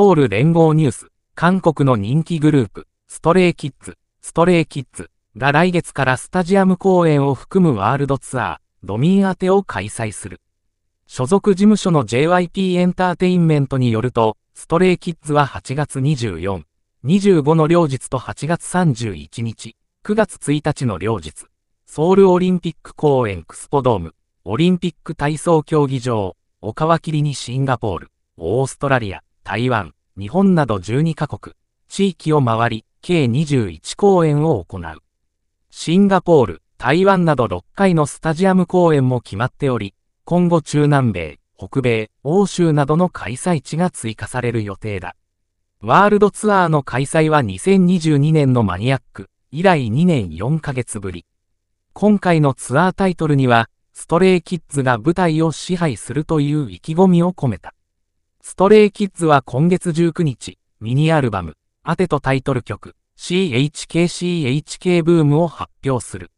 ソウル連合ニュース、韓国の人気グループ、ストレイキッズ、ストレイキッズが来月からスタジアム公演を含むワールドツアー、ドミン宛てを開催する。所属事務所の JYP エンターテインメントによると、ストレイキッズは8月24、25の両日と8月31日、9月1日の両日、ソウルオリンピック公演クスポドーム、オリンピック体操競技場、岡脇切りにシンガポール、オーストラリア、台湾、日本など12カ国、地域を回り、計21公演を行う。シンガポール、台湾など6回のスタジアム公演も決まっており、今後中南米、北米、欧州などの開催地が追加される予定だ。ワールドツアーの開催は2022年のマニアック、以来2年4ヶ月ぶり。今回のツアータイトルには、ストレイキッズが舞台を支配するという意気込みを込めた。ストレイキッズは今月19日、ミニアルバム、アテとタイトル曲、CHKCHK ブームを発表する。